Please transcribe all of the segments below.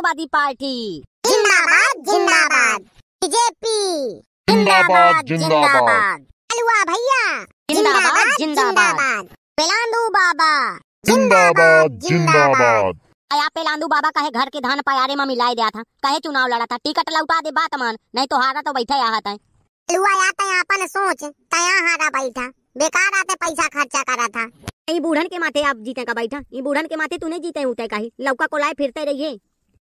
Samajwadi party जिंदाबाद जिंदाबाद BJP जिंदाबाद जिंदाबाद अलवा भैया जिंदाबाद जिंदाबाद पेलांदू बाबा जिंदाबाद जिंदाबाद आया पेलांदू बाबा कहे घर के धान पयारे में मिलाए दिया था कहे चुनाव लड़ा था टिकट लौटा दे बात मान नहीं तो हारा तो बैठे आहत है लुआ या तया अपन सोच तया हारा बैठा बेकार आते पैसा खर्चा करा था ये बूढ़न के माथे आप जीते का बैठा ये बूढ़न के माथे तूने जीते हूँ कहीं लौका को लाए फिरते रहिए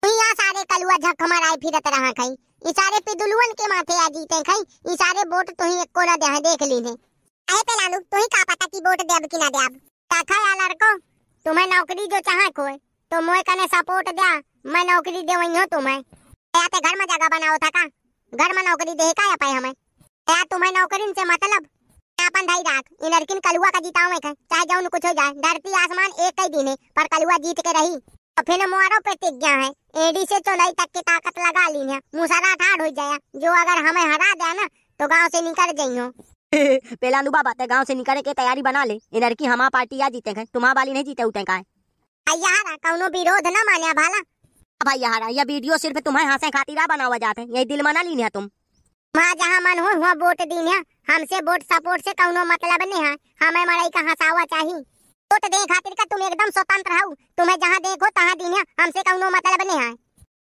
इहाँ सारे कलुआ झक मराई फिरत रहा खई ई सारे पिदुलुअन के माथे आ जीते खई ई सारे वोट तो ही एको ना दे देख लीने अरे लालू तो ही का पता की वोट देब कि ना देब काका या लड़को तुम्हें नौकरी जो चाहे कोई तो मोए कने सपोर्ट दे मैं नौकरी देवई हो तुम्हें या ते घर में जगह बनाओ था का घर में नौकरी दे का या पाए हमें या तुम्हें नौकरी से मतलब अपन भाई राख इन लड़किन कलुआ का जीताऊं मैं चाहे जाऊं कुछ हो जाए धरती आसमान एक ही दिन है पर कलुआ जीत के रही फिर हमारो प्रतिज्ञा है एडी से तो तक की ताकत लगा ली है मुसारा ठाड़ हो जाया जो अगर हमें हरा दे ना तो गांव से निकल जाइयो पहला लुबा बात है गांव से निकले के तैयारी बना ले इधर की हमारा पार्टी या जीते तुम्हारा वाली नहीं जीते उठे का कौनो विरोध न मान्या भाला भाई यारा यह वीडियो सिर्फ तुम्हारे हाथ से खातिरा बना हुआ जाते यही दिल मना ली है तुम वहाँ जहाँ मन हो वहाँ वोट दीन है हमसे वोट सपोर्ट से कौनो मतलब नहीं है हमें मराई का हंसावा चाहिए वोट तो तो दे खातिर का तुम एकदम स्वतंत्र हो तुम्हें जहाँ देखो तहाँ दीना हमसे कौनो मतलब नहीं है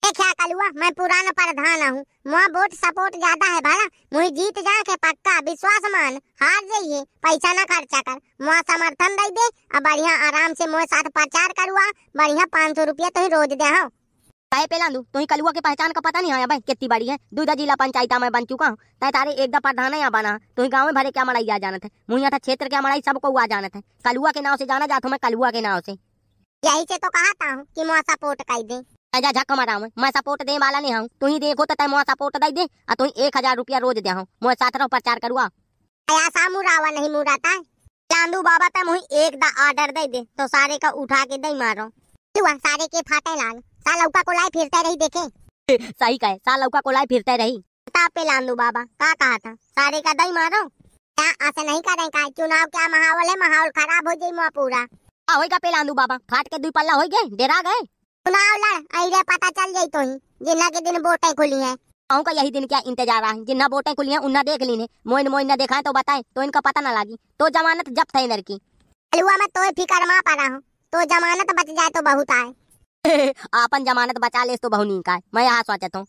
ए क्या कलुआ मैं पुराना प्रधान हूँ वहाँ वोट सपोर्ट ज्यादा है भाड़ा मुझे जीत जा के पक्का विश्वास मान हार जाइए पैसा ना खर्चा कर वहाँ समर्थन दे दे और बढ़िया आराम से मोए साथ प्रचार करुआ बढ़िया पाँच सौ रुपया तुम रोज दे हाँ। पे लांदू दू ही कलुआ के पहचान का पता नहीं आया भाई कितनी बड़ी है दूधा जिला पंचायत में बन चुका हूँ तय तारे एक दा प्रधान यहाँ बना तुही गाँव में भरे क्या मड़ाई आ जाना थे मुहिया था क्षेत्र क्या मड़ाई सबको हुआ जाना थे कलुआ के नाव से जाना जाता हूँ मैं कलुआ के नाव से यही से तो कहता हूँ की मुआ सपोर्ट कर दे अजा झक मारा हूँ मैं सपोर्ट दे वाला नहीं हूँ तुही देखो तो तय मुआ सपोर्ट दे दे और तुम एक हजार रुपया रोज दे हूँ मुझे साथ रहो प्रचार करुआ ऐसा मुरावा नहीं मुराता चांदू बाबा तुम एक दा ऑर्डर दे दे तो सारे का उठा के दे मारो सारे के फाटे लाल सालौका को लाए फिरते रही देखे सही कहे साल को लाए फिरते रही किताब पे लान बाबा का कहा था सारे का दही मारो क्या ऐसा नहीं करें का चुनाव क्या माहौल है माहौल खराब हो जाई मां पूरा होगा पे लान बाबा फाट के दुई पल्ला हो गए डेरा गए चुनाव लड़ आई पता चल जाये तो ही जिन्ना के दिन वोटे खुली है कहूँ का यही दिन क्या इंतजार है जिन्ना वोटे खुली है उन्ना देख ली ने मोइन मोइन ना देखा तो बताए तो इनका पता ना लगी तो जमानत जब थे इनर की अलुआ में तो फिकर माँ पा रहा हूँ तो जमानत बच जाए तो बहुत आए आपन जमानत बचा ले तो बहुनी का मैं यहाँ सोचता हूँ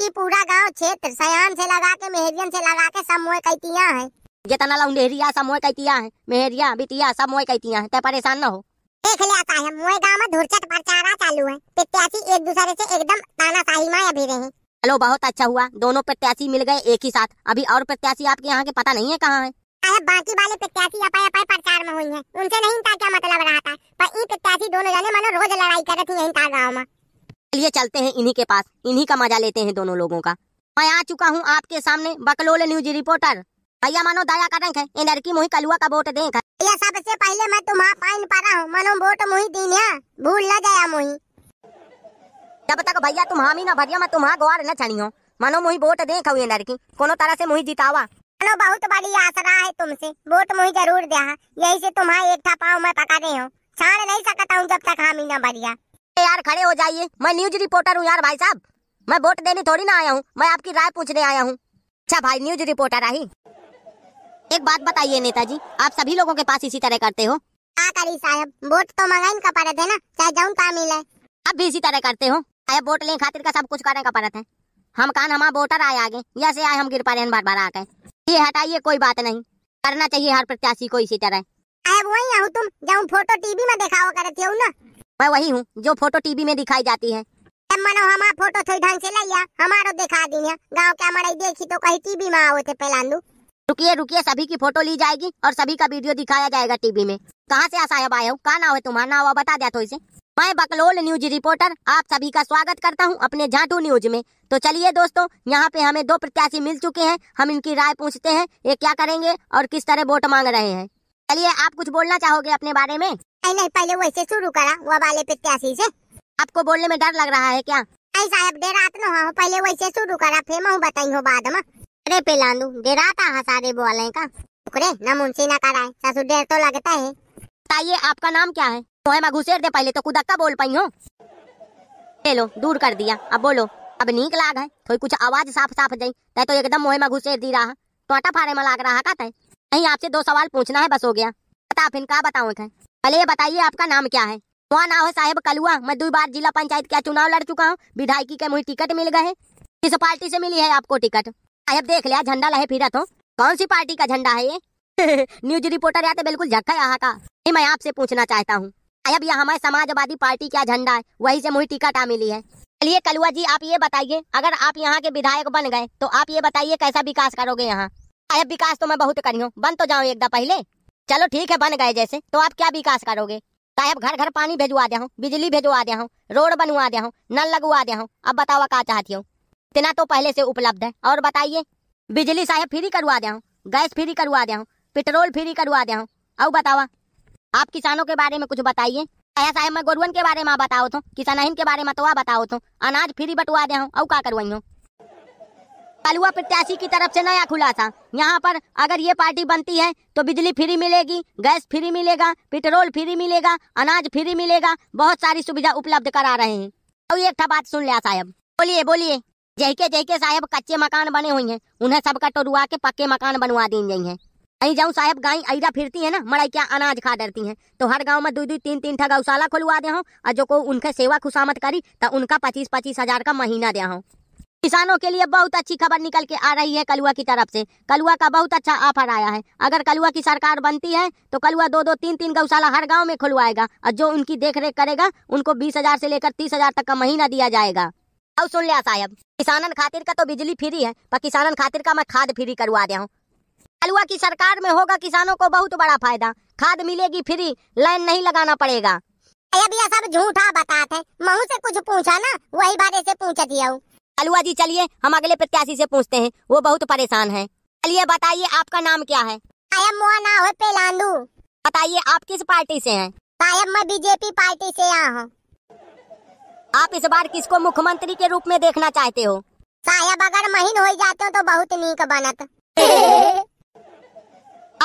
की पूरा गांव क्षेत्र सयान से लगा के मेहरियन से लगा के सब मोए कैतिया है जितना लौ नेहरिया सब मोए कैतिया है मेहरिया बिटिया सब मोए कैतिया है तय परेशान न हो देख ले आता है मोए गांव में धुरचट परचारा चालू है प्रत्याशी एक दूसरे से एकदम तानाशाही में अभी रहे चलो बहुत अच्छा हुआ दोनों प्रत्याशी मिल गए एक ही साथ अभी और प्रत्याशी आपके यहाँ के पता नहीं है कहाँ है है बाकी वाले प्रत्याशी अपाय अपाय प्रचार में हुई है उनसे नहीं था क्या मतलब रहा था पर इन प्रत्याशी दोनों जने मानो रोज लड़ाई कर रही है गाँव में चलिए चलते हैं इन्हीं के पास इन्हीं का मजा लेते हैं दोनों लोगों का मैं आ चुका हूँ आपके सामने बकलोल न्यूज रिपोर्टर भैया मानो दया का रंग है लड़की मुही कलुआ का वोट देख भैया सबसे पहले मैं तुम्हारा पाइन रहा हूँ मानो वोट मुही दी भूल न गया मुही जब तक भैया तुम हामी ना भरिया मैं तुम्हारा गुआर न छड़ी हो मानो मुही वोट देख ये लड़की कोनो तरह से मुही जितावा अपनो बहुत बड़ी आसरा है तुमसे वोट मुही जरूर दिया यही से तुम्हारे एक था पाव मैं पका रही हूँ छाड़ नहीं सकता हूँ जब तक हामी न बढ़िया यार खड़े हो जाइए मैं न्यूज रिपोर्टर हूँ यार भाई साहब मैं वोट देने थोड़ी ना आया हूँ मैं आपकी राय पूछने आया हूँ अच्छा भाई न्यूज रिपोर्टर आई एक बात बताइए नेताजी आप सभी लोगों के पास इसी तरह करते हो क्या करी साहब वोट तो मंगाई का परत है ना चाहे जाऊँ का मिले अब भी इसी तरह करते हो अरे वोट लेने खातिर का सब कुछ करने का परत है हम कान हमारा वोटर आए आगे या से आए हम गिर पा रहे हैं बार बार आके ये हटाइए कोई बात नहीं करना चाहिए हर प्रत्याशी को इसी तरह वही हूँ तुम जो फोटो टीवी में दिखाओ करती हूँ ना मैं वही हूँ जो फोटो टीवी में दिखाई जाती है मनो हमार फोटो थोड़ी ढंग से लिया हमारो दिखा दी गाँव के हमारे देखी तो कहीं टीवी में आओ थे पहलानू रुकिए रुकिए सभी की फोटो ली जाएगी और सभी का वीडियो दिखाया जाएगा टीवी में कहाँ से आशा आए हो कहा ना हो तुम्हारा ना हुआ बता दिया तो इसे मैं बकलोल न्यूज रिपोर्टर आप सभी का स्वागत करता हूं अपने झाटू न्यूज में तो चलिए दोस्तों यहां पे हमें दो प्रत्याशी मिल चुके हैं हम इनकी राय पूछते हैं ये क्या करेंगे और किस तरह वोट मांग रहे हैं चलिए आप कुछ बोलना चाहोगे अपने बारे में नहीं नहीं पहले वैसे शुरू करा वो वाले प्रत्याशी से आपको बोलने में डर लग रहा है क्या साहब डे रात न हो पहले वैसे शुरू करा फिर मैं बताई हूँ बाद में अरे पे लांदू डे रात आ सारे बोले का नमून से ना कराए सासू डर तो लगता है बताइए आपका नाम क्या है घुसेर दे पहले तो कुदक्का बोल पाई हूँ चलो लो दूर कर दिया अब बोलो अब नीक लाग है थोड़ी कुछ आवाज साफ साफ जाई तय तो एकदम मोहे में घुसेर दी रहा टोटा तो फाड़े में लाग रहा का नहीं आपसे दो सवाल पूछना है बस हो गया बता फिर कहा बताओ पहले ये बताइए आपका नाम क्या है वहाँ नाव है साहेब कलुआ मैं दो बार जिला पंचायत का चुनाव लड़ चुका हूँ विधायकी के मुझे टिकट मिल गए किस पार्टी से मिली है आपको टिकट साहेब देख लिया झंडा लहे फिरत हो कौन सी पार्टी का झंडा है ये न्यूज रिपोर्टर या तो बिल्कुल झक्का यहाँ का मैं आपसे पूछना चाहता हूँ अब यह हमारे समाजवादी पार्टी का झंडा है वही से मुझे टिकट आ मिली है चलिए कलुआ जी आप ये बताइए अगर आप यहाँ के विधायक बन गए तो आप ये बताइए कैसा विकास करोगे यहाँ अब विकास तो मैं बहुत करी हूँ बन तो जाऊँ एकदम पहले चलो ठीक है बन गए जैसे तो आप क्या विकास करोगे साहब घर घर पानी भेजवा दे हूँ बिजली भेजवा दिया हूँ रोड बनवा दे हूँ नल लगवा दे हूँ अब बताओ क्या चाहती हूँ इतना तो पहले से उपलब्ध है और बताइए बिजली साहब फ्री करवा दिया हूँ गैस फ्री करवा दिया हूँ पेट्रोल फ्री करवा दिया हूँ और बतावा आप किसानों के बारे में कुछ बताइए ऐसा साहब मैं गोरुअन के बारे में बताओ तो किसान के बारे में तो बताओ तो अनाज फ्री बटवा दे हूँ और का करवाई हूँ कलुआ प्रत्याशी की तरफ से नया खुलासा यहाँ पर अगर ये पार्टी बनती है तो बिजली फ्री मिलेगी गैस फ्री मिलेगा पेट्रोल फ्री मिलेगा अनाज फ्री मिलेगा बहुत सारी सुविधा उपलब्ध करा रहे हैं और एक था बात सुन लिया साहब बोलिए बोलिए जैके जहके साहब कच्चे मकान बने हुए हैं उन्हें सबका टोरुआ के पक्के मकान बनवा दी गई है अही जाऊ साहब गाय अरा फिरती है ना मड़ाई क्या अनाज खा डरती है तो हर गांव में दो दो तीन तीन ठा गौशाला खुलवा दे हूँ और जो को उनके सेवा खुशामद करी तो उनका पच्चीस पच्चीस हजार का महीना दे हूँ किसानों के लिए बहुत अच्छी खबर निकल के आ रही है कलुआ की तरफ से कलुआ का बहुत अच्छा ऑफर आया है अगर कलुआ की सरकार बनती है तो कलुआ दो दो तीन तीन गौशाला हर गांव में खुलवाएगा और जो उनकी देख रेख करेगा उनको बीस हजार से लेकर तीस हजार तक का महीना दिया जाएगा और सुन लिया साहब किसानन खातिर का तो बिजली फ्री है पर किसानन खातिर का मैं खाद फ्री करवा दिया हूँ अलुआ की सरकार में होगा किसानों को बहुत बड़ा फायदा खाद मिलेगी फ्री लाइन नहीं लगाना पड़ेगा सब झूठा बताते हैं मऊ से कुछ पूछा ना वही बारे से पूछ दिया अलुआ जी चलिए हम अगले प्रत्याशी से पूछते हैं वो बहुत परेशान है चलिए बताइए आपका नाम क्या है बताइए आप किस पार्टी से हैं साहब मैं बीजेपी पार्टी से यहाँ हूँ आप इस बार किसको मुख्यमंत्री के रूप में देखना चाहते हो साहब अगर महीन हो जाते हो तो बहुत नीक बनत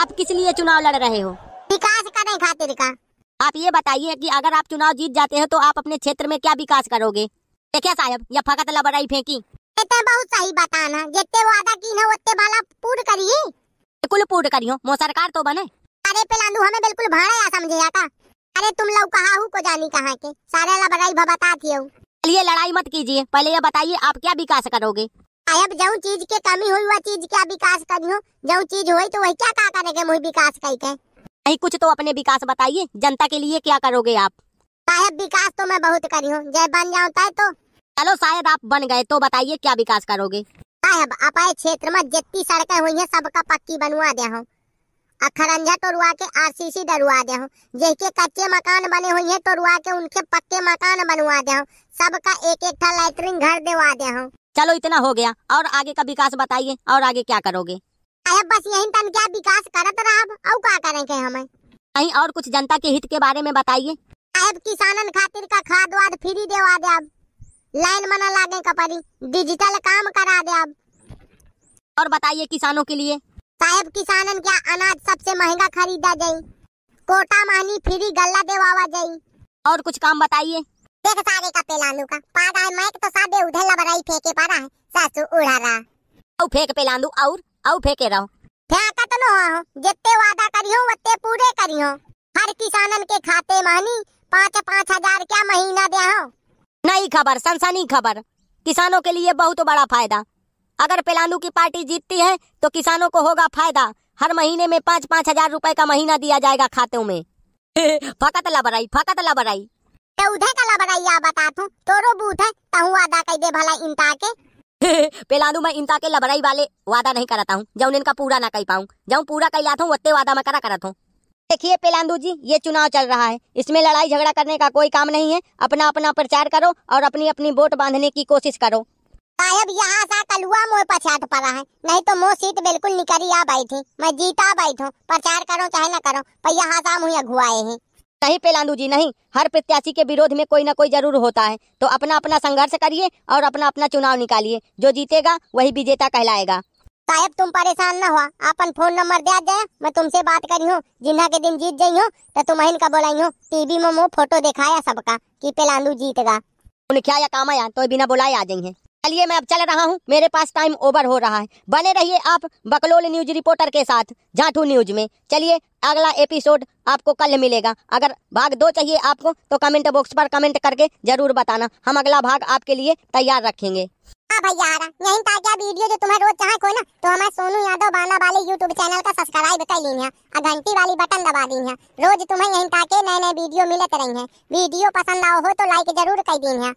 आप किस लिए चुनाव लड़ रहे हो विकास करने खातिर का आप ये बताइए कि अगर आप चुनाव जीत जाते हो तो आप अपने क्षेत्र में क्या विकास करोगे देखिए साहब यह फकत लबराई फेंकी तो बहुत सही बताना जितने वादा की ना उतने वाला पूर्ण करिए बिल्कुल पूर्ण करियो मो सरकार तो बने अरे पेलालू हमें बिल्कुल भाड़ा या समझे आता अरे तुम लोग कहा हूँ को जानी कहाँ के सारे लबराई बता दिए चलिए लड़ाई मत कीजिए पहले ये बताइए आप क्या विकास करोगे अब जो चीज के कमी हुई वह चीज का विकास करियो जो चीज हुई तो वही क्या का करेंगे मुई विकास कई के नहीं कुछ तो अपने विकास बताइए जनता के लिए क्या करोगे आप साहब विकास तो मैं बहुत करी हूँ जय बन जाऊँ तो चलो शायद आप बन गए तो बताइए क्या विकास करोगे साहब अपने क्षेत्र में जितनी सड़कें हुई है सबका पक्की बनवा दे हूँ तो रुआ के सी डरवा दिया हूँ जिसके कच्चे मकान बने हुए हैं रुआ के उनके पक्के मकान बनवा दे हूँ सबका एक एक था लेटरिन घर दिवा दे हूँ चलो इतना हो गया और आगे का विकास बताइए और आगे क्या करोगे बस यही तन क्या विकास करत रहा और का करेंगे हमें कहीं और कुछ जनता के हित के बारे में बताइए अब किसान खातिर का खाद वाद फ्री देवा दे अब लाइन मना लागे कपड़ी डिजिटल काम करा दे अब और बताइए किसानों के लिए साहब किसान क्या अनाज सबसे महंगा खरीदा जाये कोटा मानी फ्री गल्ला देवा जाये और कुछ काम बताइए देख सारे का पेलानू का पादा है मैक तो सादे उधर लबराई फेंके पाड़ा है सासू उड़ा रहा औ फेंक पेलानू और औ फेंके रहो फेंका तो न हो जितने वादा करियो उतने पूरे करियो हर किसानन के खाते मानी पाँच पाँच हजार क्या महीना दे हो नई खबर सनसनी खबर किसानों के लिए बहुत बड़ा फायदा अगर पेलानू की पार्टी जीतती है तो किसानों को होगा फायदा हर महीने में पाँच पाँच हजार रुपए का महीना दिया जाएगा खातों में फकत लबराई फकत लबराई ते उधे कला बगैया बतात हूँ तोरो बूथ है तहु वादा कह दे भला इनता के पेलानू मैं इनता के लबराई वाले वादा नहीं कराता हूँ जब इनका पूरा ना कर पाऊँ जौन पूरा कर लाता हूँ उतने वादा मैं करा करता हूँ देखिए पेलांदू जी ये चुनाव चल रहा है इसमें लड़ाई झगड़ा करने का कोई काम नहीं है अपना अपना प्रचार करो और अपनी अपनी वोट बांधने की कोशिश करो साहब यहाँ सा कलुआ मोह पछात पड़ा है नहीं तो मोह सीट बिल्कुल निकरी आ बैठी मैं जीता बैठू प्रचार करो चाहे ना करो पर यहाँ सा मुझे अगुआए हैं नहीं पेलांडू जी नहीं हर प्रत्याशी के विरोध में कोई ना कोई जरूर होता है तो अपना अपना संघर्ष करिए और अपना अपना चुनाव निकालिए जो जीतेगा वही विजेता कहलाएगा साहब तुम परेशान ना हुआ अपन फोन नंबर दे दे मैं तुमसे बात करी हूँ जिन्हा के दिन जीत गयी हूँ तो तुम तुम्हें का बोलाई हूँ टीवी में मुँह फोटो दिखाया सबका कि पेलांदू जीतेगा उनख्या या कामा या तो बिना बुलाए आ जाइए चलिए मैं अब चल रहा हूँ मेरे पास टाइम ओवर हो रहा है बने रहिए आप बकलोल न्यूज रिपोर्टर के साथ झाठू न्यूज में चलिए अगला एपिसोड आपको कल मिलेगा अगर भाग दो चाहिए आपको तो कमेंट बॉक्स पर कमेंट करके जरूर बताना हम अगला भाग आपके लिए तैयार रखेंगे वीडियो हाँ जो तुम्हें रोज चाहे ना तो हमारे सोनू यादव वाले यूट्यूब चैनल का सब्सक्राइब कर है और घंटी वाली बटन दबा दी है रोज तुम्हें यहीं ताके नए नए वीडियो मिलते रही है वीडियो पसंद आओ हो तो लाइक जरूर कर दी है